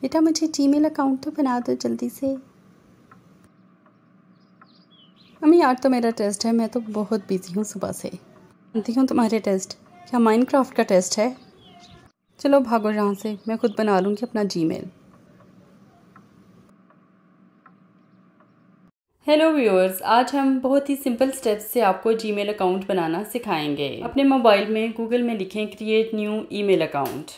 बेटा मुझे Gmail account तो बना दो जल्दी से अम्मी यार तो मेरा टेस्ट है मैं तो बहुत बिज़ी हूँ सुबह से जानती हूँ तुम्हारे टेस्ट क्या माइनक्राफ्ट का टेस्ट है चलो भागो यहाँ से मैं खुद बना लूँगी अपना जीमेल हेलो व्यूअर्स आज हम बहुत ही सिंपल स्टेप्स से आपको जीमेल अकाउंट बनाना सिखाएंगे अपने मोबाइल में गूगल में लिखें create new email account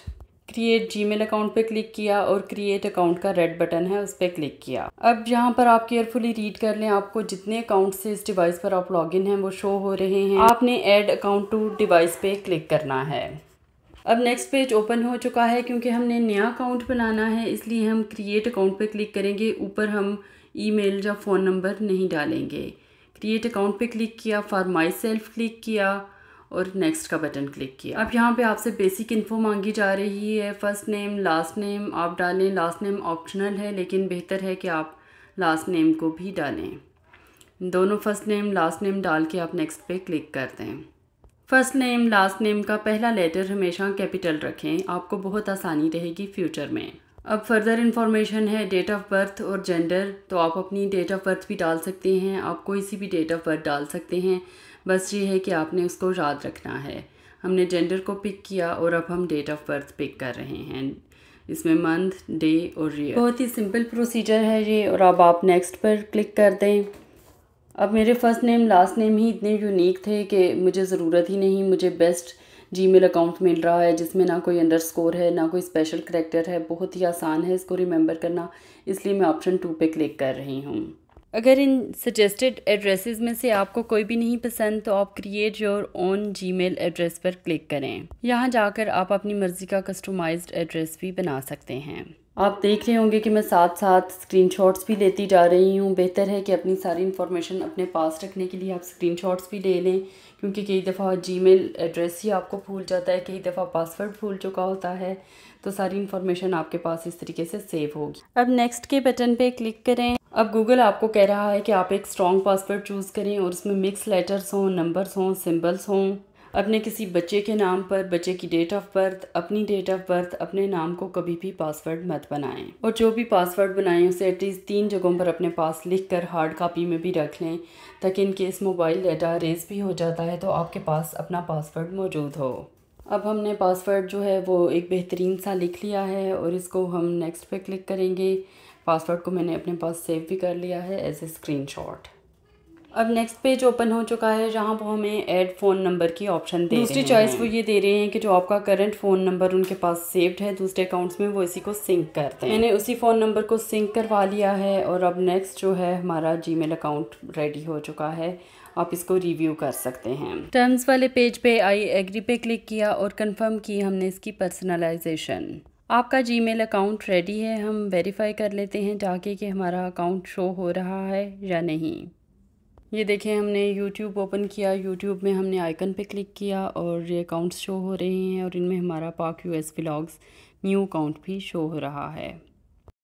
create Gmail account पे क्लिक किया और क्रिएट अकाउंट का रेड बटन है उस पर क्लिक किया अब यहाँ पर आप केयरफुली रीड कर लें आपको जितने अकाउंट से इस डिवाइस पर आप लॉगिन हैं वो शो हो रहे हैं आपने ऐड अकाउंट टू डिवाइस पे क्लिक करना है अब नेक्स्ट पेज ओपन हो चुका है क्योंकि हमने नया अकाउंट बनाना है इसलिए हम क्रिएट अकाउंट पे क्लिक करेंगे ऊपर हम मेल या फ़ोन नंबर नहीं डालेंगे क्रिएट अकाउंट पे क्लिक किया फॉर माई सेल्फ क्लिक किया और नेक्स्ट का बटन क्लिक किया अब यहाँ पे आपसे बेसिक इन्फो मांगी जा रही है फ़र्स्ट नेम लास्ट नेम आप डालें लास्ट नेम ऑप्शनल है लेकिन बेहतर है कि आप लास्ट नेम को भी डालें दोनों फर्स्ट नेम लास्ट नेम डाल के आप नेक्स्ट पे क्लिक कर दें फ़र्स्ट नेम लास्ट नेम का पहला लेटर हमेशा कैपिटल रखें आपको बहुत आसानी रहेगी फ्यूचर में अब फर्दर इन्फॉर्मेशन है डेट ऑफ बर्थ और जेंडर तो आप अपनी डेट ऑफ बर्थ भी डाल सकते हैं आप कोई सी भी डेट ऑफ बर्थ डाल सकते हैं बस ये है कि आपने उसको याद रखना है हमने जेंडर को पिक किया और अब हम डेट ऑफ बर्थ पिक कर रहे हैं इसमें मंथ डे और ईयर बहुत ही सिंपल प्रोसीजर है ये और अब आप नेक्स्ट पर क्लिक कर दें अब मेरे फर्स्ट नेम लास्ट नेम ही इतने यूनिक थे कि मुझे ज़रूरत ही नहीं मुझे बेस्ट जीमेल अकाउंट मिल रहा है जिसमें ना कोई अंडरस्कोर है ना कोई स्पेशल करेक्टर है बहुत ही आसान है इसको रिमेंबर करना इसलिए मैं ऑप्शन टू पे क्लिक कर रही हूँ अगर इन सजेस्टेड एड्रेसेस में से आपको कोई भी नहीं पसंद तो आप create your own Gmail address पर क्लिक करें यहाँ जाकर आप अपनी मर्ज़ी का कस्टमाइज्ड एड्रेस भी बना सकते हैं आप देख रहे होंगे कि मैं साथ साथ स्क्रीनशॉट्स भी लेती जा रही हूँ बेहतर है कि अपनी सारी इन्फॉर्मेशन अपने पास रखने के लिए आप स्क्रीनशॉट्स भी ले लें क्योंकि कई दफ़ा जीमेल एड्रेस ही आपको भूल जाता है कई दफ़ा पासवर्ड भूल चुका होता है तो सारी इन्फॉर्मेशन आपके पास इस तरीके से सेव होगी अब नेक्स्ट के बटन पर क्लिक करें अब गूगल आपको कह रहा है कि आप एक स्ट्रॉन्ग पासवर्ड चूज़ करें और उसमें मिक्स लेटर्स हों नंबर्स हों सिंबल्स हों अपने किसी बच्चे के नाम पर बच्चे की डेट ऑफ बर्थ अपनी डेट ऑफ बर्थ अपने नाम को कभी भी पासवर्ड मत बनाएं और जो भी पासवर्ड बनाएं उसे एटलीस्ट तीन जगहों पर अपने पास लिख कर हार्ड कापी में भी रख लें ताकि इनकेस मोबाइल डेटा रेस भी हो जाता है तो आपके पास अपना पासवर्ड मौजूद हो अब हमने पासवर्ड जो है वो एक बेहतरीन सा लिख लिया है और इसको हम नेक्स्ट पे क्लिक करेंगे पासवर्ड को मैंने अपने पास सेव भी कर लिया है एज ए स्क्रीनशॉट अब नेक्स्ट पेज ओपन हो चुका है जहाँ पर हमें ऐड फ़ोन नंबर की ऑप्शन दे दूसरी चॉइस वो ये दे रहे हैं कि जो आपका करंट फ़ोन नंबर उनके पास सेव्ड है दूसरे अकाउंट्स में वो इसी को सिंक करते हैं मैंने उसी फ़ोन नंबर को सिंक करवा लिया है और अब नेक्स्ट जो है हमारा जी अकाउंट रेडी हो चुका है आप इसको रिव्यू कर सकते हैं टर्म्स वाले पेज पे आई एग्री पे क्लिक किया और कन्फर्म की हमने इसकी पर्सनलाइजेशन आपका जीमेल अकाउंट रेडी है हम वेरीफाई कर लेते हैं जाके कि हमारा अकाउंट शो हो रहा है या नहीं ये देखें हमने यूट्यूब ओपन किया यूट्यूब में हमने आइकन पे क्लिक किया और ये अकाउंट्स शो हो रहे हैं और इनमें हमारा पाक यूएस ब्लॉग्स न्यू अकाउंट भी शो हो रहा है